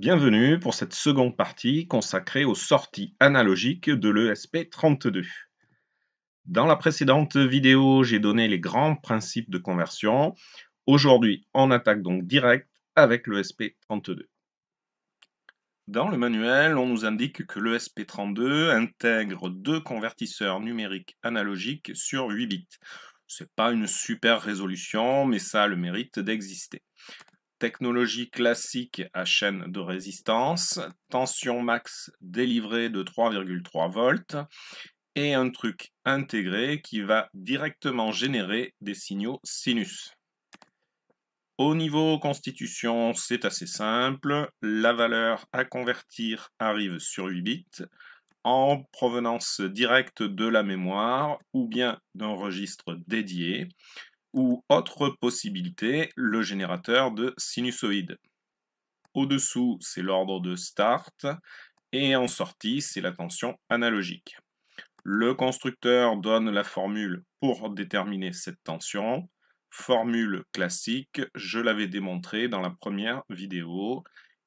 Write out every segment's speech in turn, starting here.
Bienvenue pour cette seconde partie consacrée aux sorties analogiques de l'ESP32. Dans la précédente vidéo, j'ai donné les grands principes de conversion. Aujourd'hui, on attaque donc direct avec l'ESP32. Dans le manuel, on nous indique que l'ESP32 intègre deux convertisseurs numériques analogiques sur 8 bits. Ce n'est pas une super résolution, mais ça a le mérite d'exister. Technologie classique à chaîne de résistance, tension max délivrée de 3,3 volts et un truc intégré qui va directement générer des signaux sinus. Au niveau constitution, c'est assez simple. La valeur à convertir arrive sur 8 bits en provenance directe de la mémoire ou bien d'un registre dédié ou autre possibilité, le générateur de sinusoïde. Au-dessous, c'est l'ordre de start, et en sortie, c'est la tension analogique. Le constructeur donne la formule pour déterminer cette tension, formule classique, je l'avais démontré dans la première vidéo,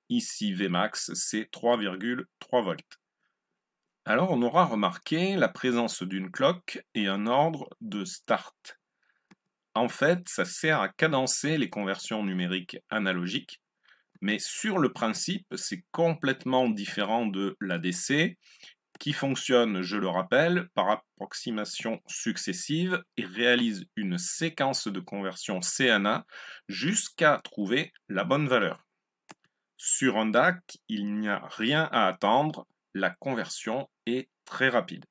ici Vmax, c'est 3,3 volts. Alors on aura remarqué la présence d'une cloque et un ordre de start. En fait, ça sert à cadencer les conversions numériques analogiques, mais sur le principe, c'est complètement différent de l'ADC, qui fonctionne, je le rappelle, par approximation successive et réalise une séquence de conversion CNA jusqu'à trouver la bonne valeur. Sur un DAC, il n'y a rien à attendre, la conversion est très rapide.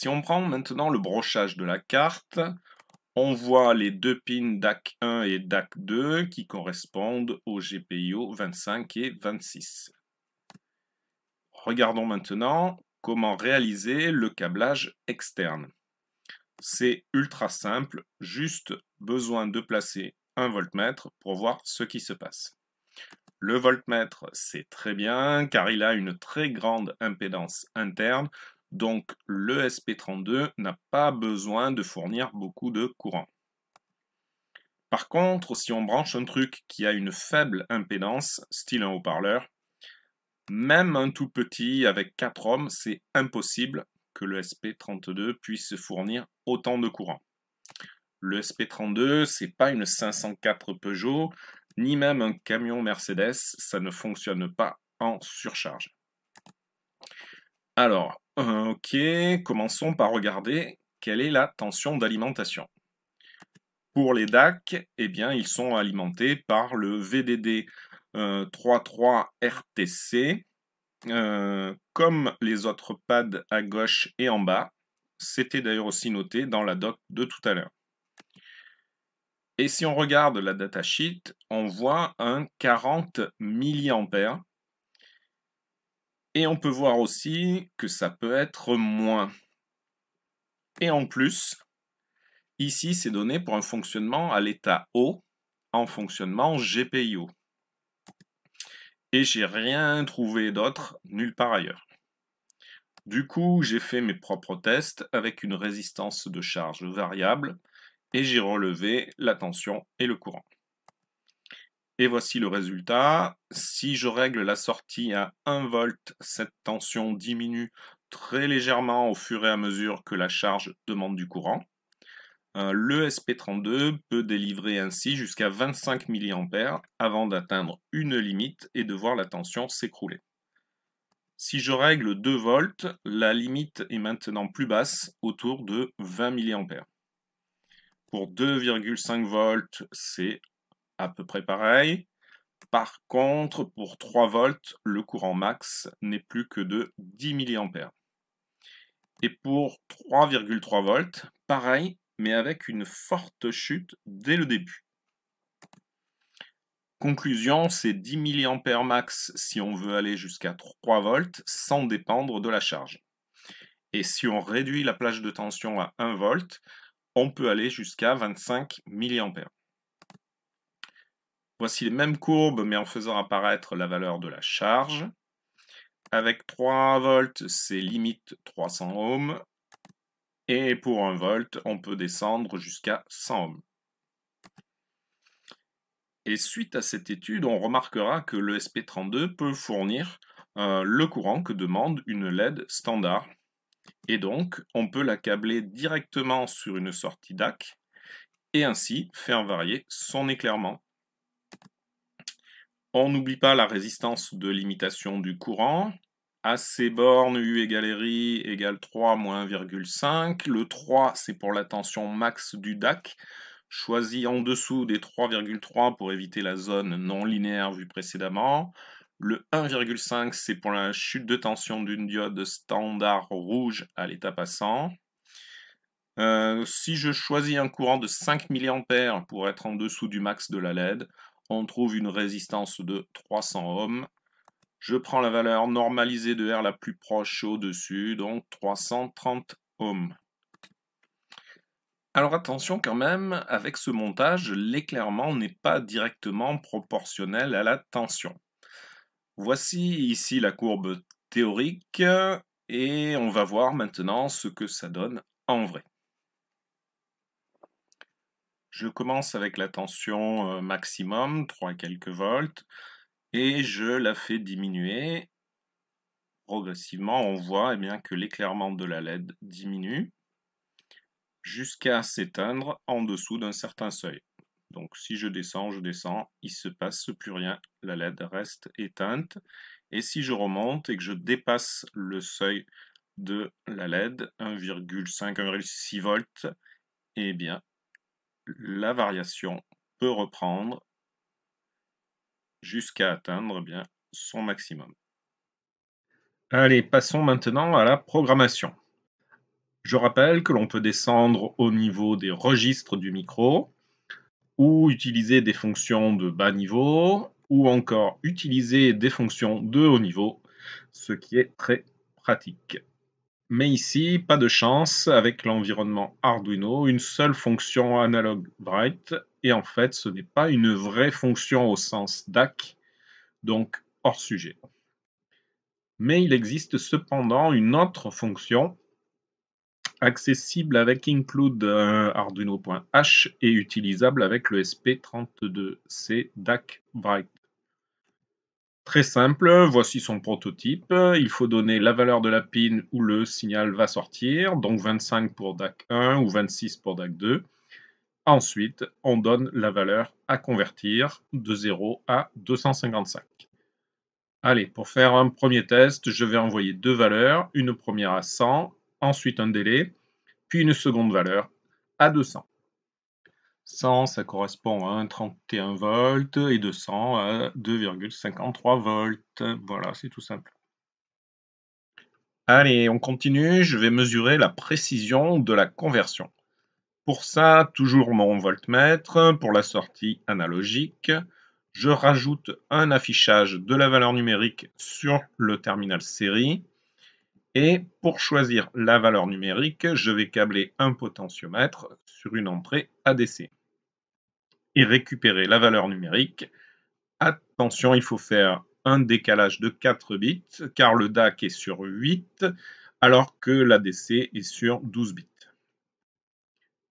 Si on prend maintenant le brochage de la carte, on voit les deux pins DAC1 et DAC2 qui correspondent au GPIO 25 et 26. Regardons maintenant comment réaliser le câblage externe. C'est ultra simple, juste besoin de placer un voltmètre pour voir ce qui se passe. Le voltmètre, c'est très bien car il a une très grande impédance interne, donc le SP32 n'a pas besoin de fournir beaucoup de courant. Par contre, si on branche un truc qui a une faible impédance, style un haut-parleur, même un tout petit avec 4 ohms, c'est impossible que le SP32 puisse fournir autant de courant. Le SP32, c'est pas une 504 Peugeot, ni même un camion Mercedes, ça ne fonctionne pas en surcharge. Alors, ok, commençons par regarder quelle est la tension d'alimentation. Pour les DAC, eh bien, ils sont alimentés par le VDD 33RTC, euh, euh, comme les autres pads à gauche et en bas. C'était d'ailleurs aussi noté dans la doc de tout à l'heure. Et si on regarde la datasheet, on voit un 40 mA et on peut voir aussi que ça peut être moins. Et en plus, ici, c'est donné pour un fonctionnement à l'état O en fonctionnement GPIO. Et j'ai rien trouvé d'autre nulle part ailleurs. Du coup, j'ai fait mes propres tests avec une résistance de charge variable et j'ai relevé la tension et le courant. Et voici le résultat. Si je règle la sortie à 1 volt, cette tension diminue très légèrement au fur et à mesure que la charge demande du courant. Euh, le SP32 peut délivrer ainsi jusqu'à 25 mA avant d'atteindre une limite et de voir la tension s'écrouler. Si je règle 2 volts, la limite est maintenant plus basse, autour de 20 mA. Pour 2,5 volts, c'est à peu près pareil. Par contre, pour 3 volts, le courant max n'est plus que de 10 mA. Et pour 3,3 volts, pareil, mais avec une forte chute dès le début. Conclusion, c'est 10 mA max si on veut aller jusqu'à 3 volts sans dépendre de la charge. Et si on réduit la plage de tension à 1 volt, on peut aller jusqu'à 25 mA. Voici les mêmes courbes, mais en faisant apparaître la valeur de la charge. Mhm. Avec 3 volts, c'est limite 300 ohms. Et pour 1 volt, on peut descendre jusqu'à 100 ohms. Et suite à cette étude, on remarquera que le SP32 peut fournir euh, le courant que demande une LED standard. Et donc, on peut la câbler directement sur une sortie DAC et ainsi faire varier son éclairement. On n'oublie pas la résistance de limitation du courant. AC borne U égale RI égale 3 moins 1,5. Le 3, c'est pour la tension max du DAC, choisi en dessous des 3,3 pour éviter la zone non linéaire vue précédemment. Le 1,5, c'est pour la chute de tension d'une diode standard rouge à l'état passant. Euh, si je choisis un courant de 5 mA pour être en dessous du max de la LED, on trouve une résistance de 300 ohms. Je prends la valeur normalisée de R la plus proche au-dessus, donc 330 ohms. Alors attention quand même, avec ce montage, l'éclairement n'est pas directement proportionnel à la tension. Voici ici la courbe théorique et on va voir maintenant ce que ça donne en vrai. Je commence avec la tension maximum, 3 quelques volts, et je la fais diminuer. Progressivement, on voit eh bien, que l'éclairement de la LED diminue jusqu'à s'éteindre en dessous d'un certain seuil. Donc si je descends, je descends, il se passe plus rien, la LED reste éteinte. Et si je remonte et que je dépasse le seuil de la LED, 1,5, 1,6 volts, eh bien la variation peut reprendre jusqu'à atteindre eh bien, son maximum. Allez, passons maintenant à la programmation. Je rappelle que l'on peut descendre au niveau des registres du micro ou utiliser des fonctions de bas niveau ou encore utiliser des fonctions de haut niveau, ce qui est très pratique. Mais ici, pas de chance, avec l'environnement Arduino, une seule fonction analogue bright, et en fait, ce n'est pas une vraie fonction au sens DAC, donc hors sujet. Mais il existe cependant une autre fonction accessible avec include euh, arduino.h et utilisable avec le SP32C DAC bright. Très simple, voici son prototype. Il faut donner la valeur de la pin où le signal va sortir, donc 25 pour DAC1 ou 26 pour DAC2. Ensuite, on donne la valeur à convertir de 0 à 255. Allez, pour faire un premier test, je vais envoyer deux valeurs, une première à 100, ensuite un délai, puis une seconde valeur à 200. 100, ça correspond à 31 volts et 200 à 2,53 volts. Voilà, c'est tout simple. Allez, on continue. Je vais mesurer la précision de la conversion. Pour ça, toujours mon voltmètre. Pour la sortie analogique, je rajoute un affichage de la valeur numérique sur le terminal série. Et pour choisir la valeur numérique, je vais câbler un potentiomètre sur une entrée ADC et récupérer la valeur numérique. Attention, il faut faire un décalage de 4 bits car le DAC est sur 8 alors que l'ADC est sur 12 bits.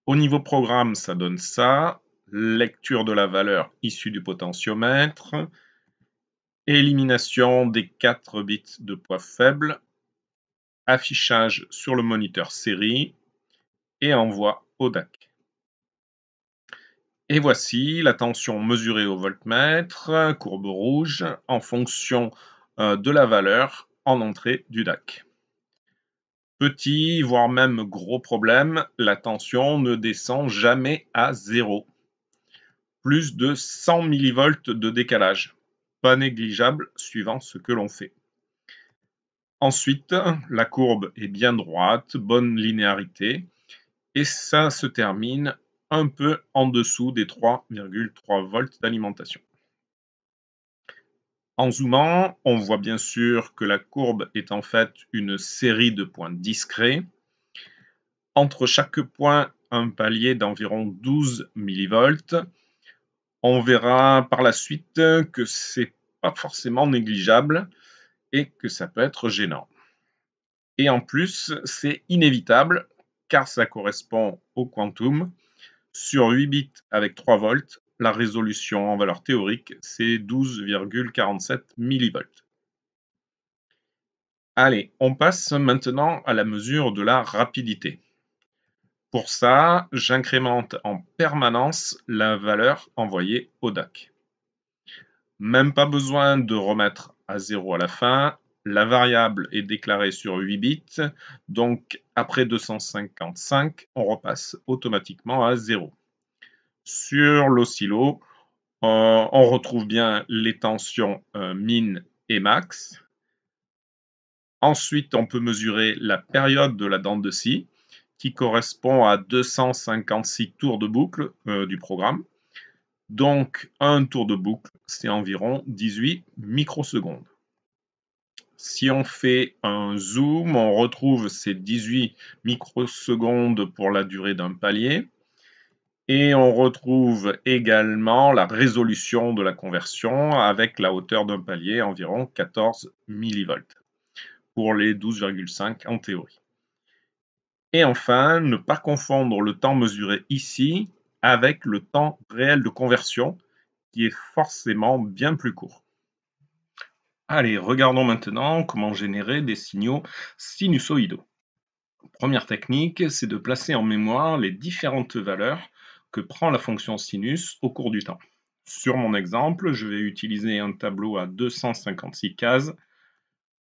Au niveau programme, ça donne ça. Lecture de la valeur issue du potentiomètre. Élimination des 4 bits de poids faible. Affichage sur le moniteur série. Et envoi au DAC. Et voici la tension mesurée au voltmètre, courbe rouge, en fonction euh, de la valeur en entrée du DAC. Petit, voire même gros problème, la tension ne descend jamais à zéro. Plus de 100 mV de décalage, pas négligeable suivant ce que l'on fait. Ensuite, la courbe est bien droite, bonne linéarité, et ça se termine un peu en dessous des 3,3 volts d'alimentation. En zoomant, on voit bien sûr que la courbe est en fait une série de points discrets. Entre chaque point, un palier d'environ 12 millivolts. On verra par la suite que n'est pas forcément négligeable et que ça peut être gênant. Et en plus, c'est inévitable car ça correspond au quantum sur 8 bits avec 3 volts, la résolution en valeur théorique, c'est 12,47 millivolts. Allez, on passe maintenant à la mesure de la rapidité. Pour ça, j'incrémente en permanence la valeur envoyée au DAC. Même pas besoin de remettre à zéro à la fin, la variable est déclarée sur 8 bits, donc après 255, on repasse automatiquement à 0. Sur l'oscillo, euh, on retrouve bien les tensions euh, min et max. Ensuite, on peut mesurer la période de la dent de scie, qui correspond à 256 tours de boucle euh, du programme. Donc, un tour de boucle, c'est environ 18 microsecondes. Si on fait un zoom, on retrouve ces 18 microsecondes pour la durée d'un palier. Et on retrouve également la résolution de la conversion avec la hauteur d'un palier, environ 14 millivolts, pour les 12,5 en théorie. Et enfin, ne pas confondre le temps mesuré ici avec le temps réel de conversion, qui est forcément bien plus court. Allez, regardons maintenant comment générer des signaux sinusoïdaux. Première technique, c'est de placer en mémoire les différentes valeurs que prend la fonction sinus au cours du temps. Sur mon exemple, je vais utiliser un tableau à 256 cases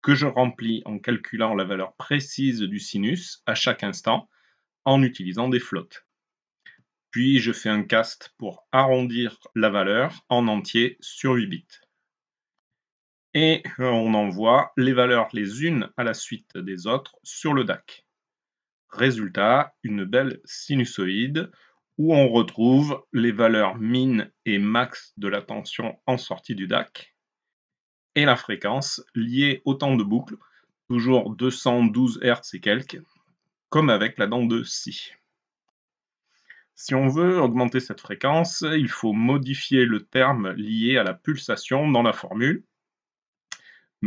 que je remplis en calculant la valeur précise du sinus à chaque instant en utilisant des flottes. Puis je fais un cast pour arrondir la valeur en entier sur 8 bits et euh, on envoie les valeurs les unes à la suite des autres sur le DAC. Résultat, une belle sinusoïde où on retrouve les valeurs min et max de la tension en sortie du DAC et la fréquence liée au temps de boucle, toujours 212 Hz et quelques, comme avec la dent de Si. Si on veut augmenter cette fréquence, il faut modifier le terme lié à la pulsation dans la formule,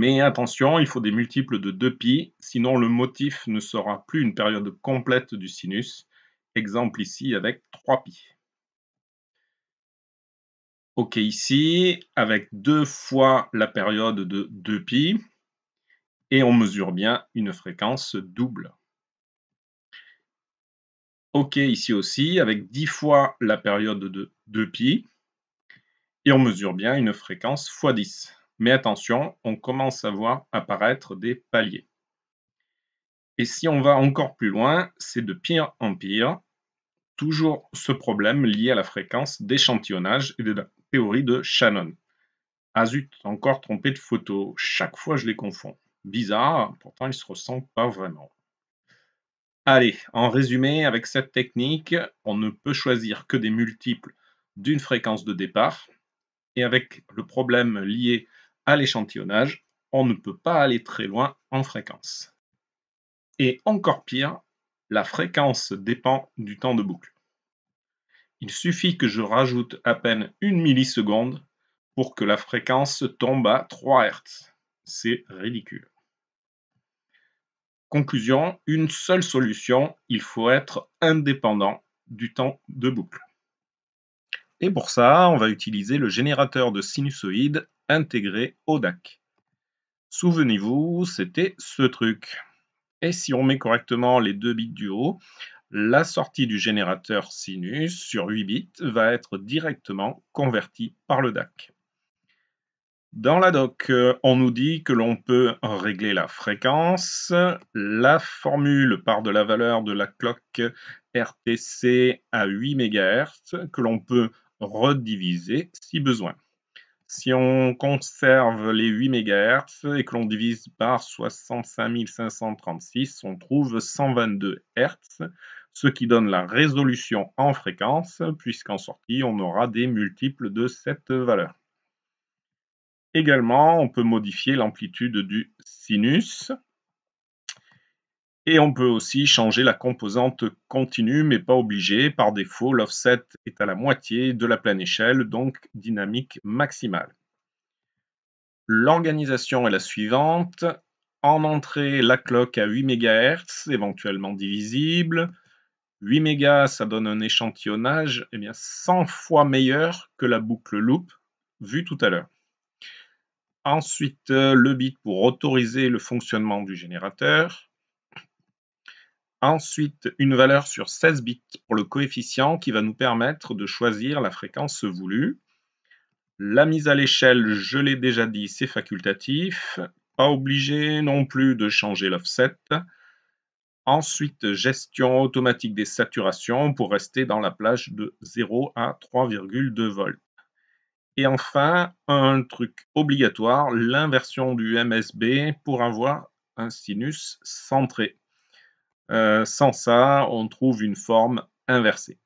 mais attention, il faut des multiples de 2π, sinon le motif ne sera plus une période complète du sinus. Exemple ici avec 3π. OK ici, avec 2 fois la période de 2π, et on mesure bien une fréquence double. OK ici aussi, avec 10 fois la période de 2π, et on mesure bien une fréquence x10. Mais attention, on commence à voir apparaître des paliers. Et si on va encore plus loin, c'est de pire en pire, toujours ce problème lié à la fréquence d'échantillonnage et de la théorie de Shannon. Ah zut, encore trompé de photo, chaque fois je les confonds. Bizarre, pourtant ils ne se ressentent pas vraiment. Allez, en résumé, avec cette technique, on ne peut choisir que des multiples d'une fréquence de départ, et avec le problème lié l'échantillonnage, on ne peut pas aller très loin en fréquence. Et encore pire, la fréquence dépend du temps de boucle. Il suffit que je rajoute à peine une milliseconde pour que la fréquence tombe à 3 Hz. C'est ridicule. Conclusion, une seule solution, il faut être indépendant du temps de boucle. Et pour ça, on va utiliser le générateur de sinusoïdes intégré au DAC. Souvenez-vous, c'était ce truc. Et si on met correctement les deux bits du haut, la sortie du générateur sinus sur 8 bits va être directement convertie par le DAC. Dans la doc, on nous dit que l'on peut régler la fréquence. La formule part de la valeur de la cloque RTC à 8 MHz que l'on peut rediviser si besoin. Si on conserve les 8 MHz et que l'on divise par 65 536, on trouve 122 Hz, ce qui donne la résolution en fréquence, puisqu'en sortie, on aura des multiples de cette valeur. Également, on peut modifier l'amplitude du sinus et on peut aussi changer la composante continue, mais pas obligée. Par défaut, l'offset est à la moitié de la pleine échelle, donc dynamique maximale. L'organisation est la suivante. En entrée, la cloque à 8 MHz, éventuellement divisible. 8 MHz, ça donne un échantillonnage eh bien, 100 fois meilleur que la boucle loop vue tout à l'heure. Ensuite, euh, le bit pour autoriser le fonctionnement du générateur ensuite une valeur sur 16 bits pour le coefficient qui va nous permettre de choisir la fréquence voulue. La mise à l'échelle, je l'ai déjà dit, c'est facultatif. Pas obligé non plus de changer l'offset. Ensuite, gestion automatique des saturations pour rester dans la plage de 0 à 3,2 volts. Et enfin, un truc obligatoire, l'inversion du MSB pour avoir un sinus centré. Euh, sans ça, on trouve une forme inversée.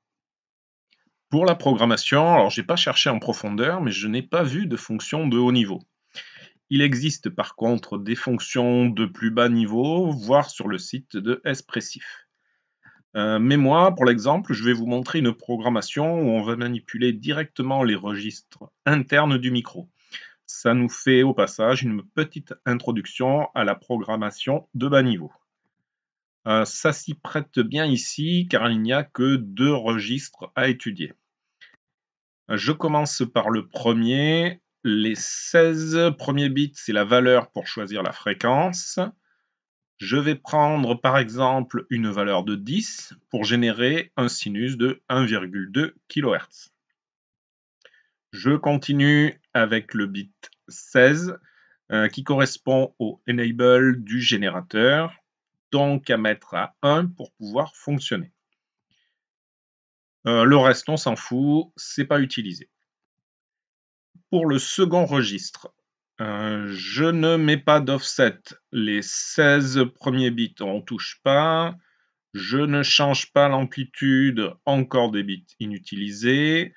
Pour la programmation, alors j'ai pas cherché en profondeur, mais je n'ai pas vu de fonction de haut niveau. Il existe par contre des fonctions de plus bas niveau, voire sur le site de Espressif. Euh, mais moi, pour l'exemple, je vais vous montrer une programmation où on va manipuler directement les registres internes du micro. Ça nous fait au passage une petite introduction à la programmation de bas niveau. Euh, ça s'y prête bien ici car il n'y a que deux registres à étudier. Je commence par le premier. Les 16 premiers bits, c'est la valeur pour choisir la fréquence. Je vais prendre par exemple une valeur de 10 pour générer un sinus de 1,2 kHz. Je continue avec le bit 16 euh, qui correspond au enable du générateur donc mettre à 1 pour pouvoir fonctionner. Euh, le reste, on s'en fout, c'est pas utilisé. Pour le second registre, euh, je ne mets pas d'offset. Les 16 premiers bits, on touche pas. Je ne change pas l'amplitude, encore des bits inutilisés.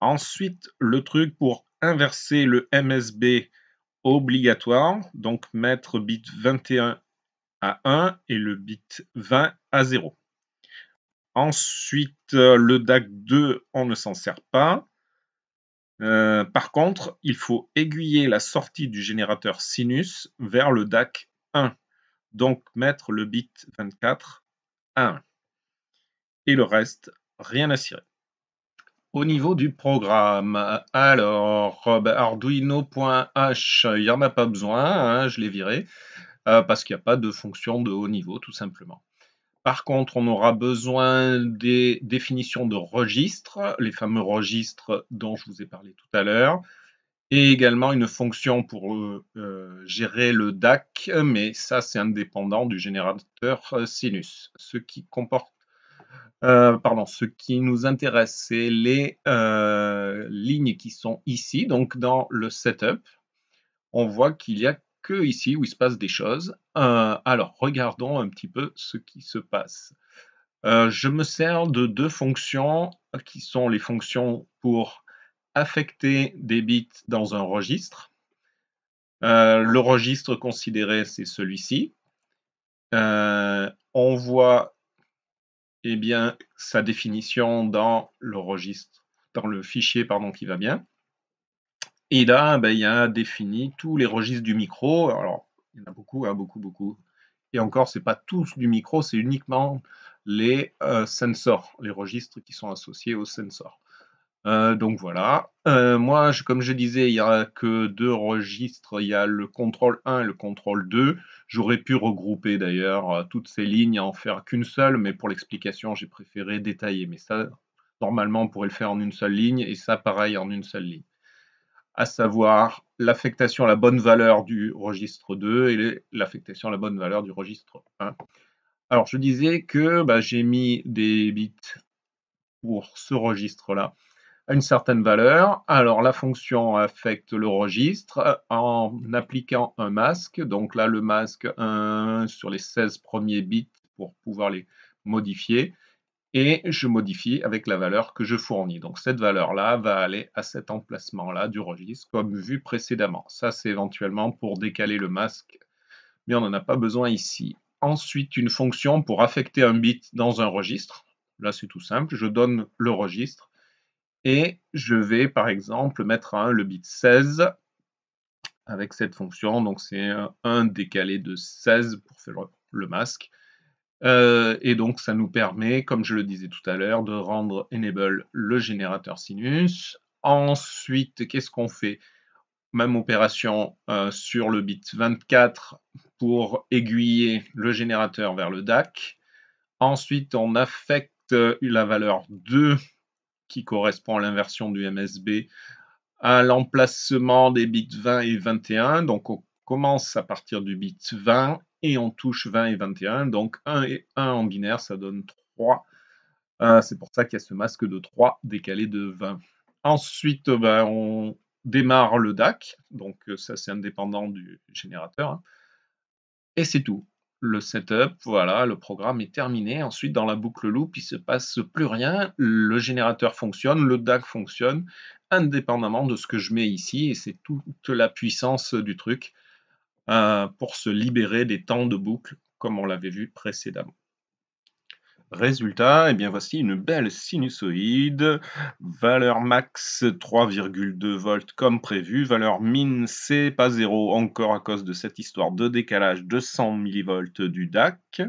Ensuite, le truc pour inverser le MSB obligatoire, donc mettre bit 21 à 1 et le bit 20 à 0. Ensuite, euh, le DAC 2, on ne s'en sert pas. Euh, par contre, il faut aiguiller la sortie du générateur sinus vers le DAC 1, donc mettre le bit 24 à 1. Et le reste, rien à cirer. Au niveau du programme, alors Arduino.h, il n'y en a pas besoin, hein, je l'ai viré. Euh, parce qu'il n'y a pas de fonction de haut niveau tout simplement. Par contre, on aura besoin des définitions de registres, les fameux registres dont je vous ai parlé tout à l'heure, et également une fonction pour euh, euh, gérer le DAC, mais ça c'est indépendant du générateur sinus. Ce qui comporte, pardon, ce qui nous intéresse, c'est les lignes qui sont ici, donc dans le setup. On voit qu'il y a que ici où il se passe des choses. Euh, alors, regardons un petit peu ce qui se passe. Euh, je me sers de deux fonctions qui sont les fonctions pour affecter des bits dans un registre. Euh, le registre considéré, c'est celui-ci. on voit eh bien, sa définition dans le registre, dans le fichier pardon, qui va bien. Et là, ben, il y a défini tous les registres du micro. Alors, il y en a beaucoup, hein, beaucoup, beaucoup. Et encore, ce n'est pas tous du micro, c'est uniquement les euh, sensors, les registres qui sont associés aux sensors. Euh, donc voilà. Euh, moi, comme je disais, il n'y a que deux registres. Il y a le contrôle 1 et le contrôle 2. J'aurais pu regrouper d'ailleurs toutes ces lignes, en faire qu'une seule, mais pour l'explication, j'ai préféré détailler. Mais ça, normalement, on pourrait le faire en une seule ligne, et ça, pareil, en une seule ligne à savoir l'affectation à la bonne valeur du registre 2 et l'affectation à la bonne valeur du registre 1. Alors, je disais que bah, j'ai mis des bits pour ce registre-là à une certaine valeur. Alors, la fonction affecte le registre en appliquant un masque. Donc là, le masque 1 sur les 16 premiers bits pour pouvoir les modifier et je modifie avec la valeur que je fournis. Donc cette valeur-là va aller à cet emplacement-là du registre, comme vu précédemment. Ça, c'est éventuellement pour décaler le masque, mais on n'en a pas besoin ici. Ensuite, une fonction pour affecter un bit dans un registre. Là, c'est tout simple, je donne le registre et je vais, par exemple, mettre à 1 le bit 16 avec cette fonction. Donc c'est un décalé de 16 pour faire le masque euh, et donc, ça nous permet, comme je le disais tout à l'heure, de rendre enable le générateur sinus. Ensuite, qu'est-ce qu'on fait Même opération euh, sur le bit 24 pour aiguiller le générateur vers le DAC. Ensuite, on affecte euh, la valeur 2 qui correspond à l'inversion du MSB à l'emplacement des bits 20 et 21. Donc, on commence à partir du bit 20 et on touche 20 et 21. Donc 1 et 1 en binaire, ça donne 3. Euh, c'est pour ça qu'il y a ce masque de 3 décalé de 20. Ensuite, ben, on démarre le DAC. Donc euh, ça, c'est indépendant du générateur. Hein. Et c'est tout. Le setup, voilà, le programme est terminé. Ensuite, dans la boucle loop, il ne se passe plus rien. Le générateur fonctionne, le DAC fonctionne, indépendamment de ce que je mets ici. Et c'est toute la puissance du truc euh, pour se libérer des temps de boucle, comme on l'avait vu précédemment. Résultat, eh bien voici une belle sinusoïde, valeur max 3,2 volts comme prévu, valeur min c'est pas zéro, encore à cause de cette histoire de décalage de 100 mV du DAC.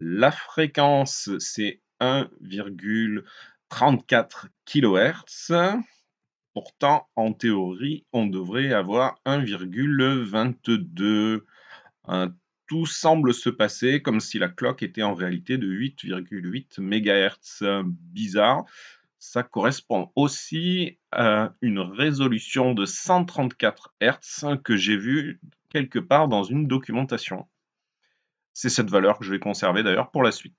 La fréquence c'est 1,34 kHz. Pourtant, en théorie, on devrait avoir 1,22. Hein, tout semble se passer comme si la cloque était en réalité de 8,8 MHz. Bizarre. Ça correspond aussi à une résolution de 134 Hz que j'ai vue quelque part dans une documentation. C'est cette valeur que je vais conserver d'ailleurs pour la suite.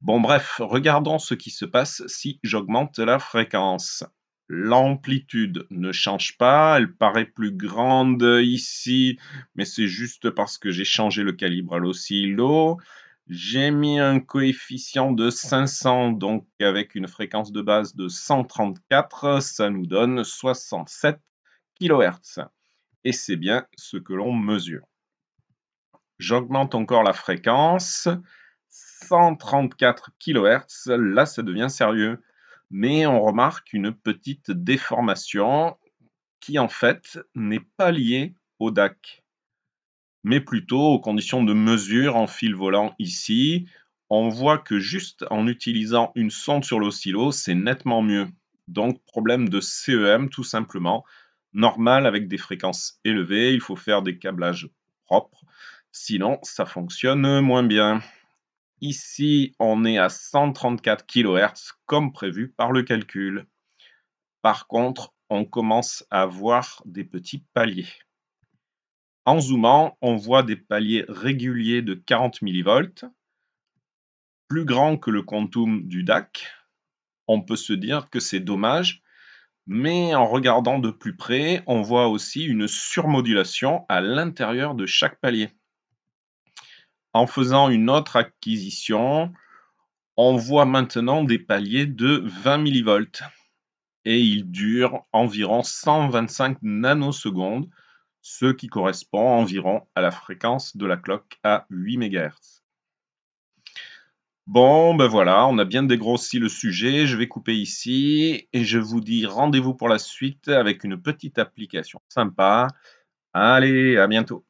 Bon bref, regardons ce qui se passe si j'augmente la fréquence l'amplitude ne change pas, elle paraît plus grande ici, mais c'est juste parce que j'ai changé le calibre à l'oscillo. J'ai mis un coefficient de 500, donc avec une fréquence de base de 134, ça nous donne 67 kHz. Et c'est bien ce que l'on mesure. J'augmente encore la fréquence, 134 kHz, là ça devient sérieux mais on remarque une petite déformation qui en fait n'est pas liée au DAC, mais plutôt aux conditions de mesure en fil volant ici. On voit que juste en utilisant une sonde sur l'oscillo, c'est nettement mieux. Donc problème de CEM tout simplement. Normal avec des fréquences élevées, il faut faire des câblages propres, sinon ça fonctionne moins bien. Ici, on est à 134 kHz comme prévu par le calcul. Par contre, on commence à voir des petits paliers. En zoomant, on voit des paliers réguliers de 40 mV, plus grands que le quantum du DAC. On peut se dire que c'est dommage, mais en regardant de plus près, on voit aussi une surmodulation à l'intérieur de chaque palier en faisant une autre acquisition, on voit maintenant des paliers de 20 millivolts et ils durent environ 125 nanosecondes, ce qui correspond environ à la fréquence de la cloque à 8 MHz. Bon, ben voilà, on a bien dégrossi le sujet, je vais couper ici et je vous dis rendez-vous pour la suite avec une petite application sympa. Allez, à bientôt.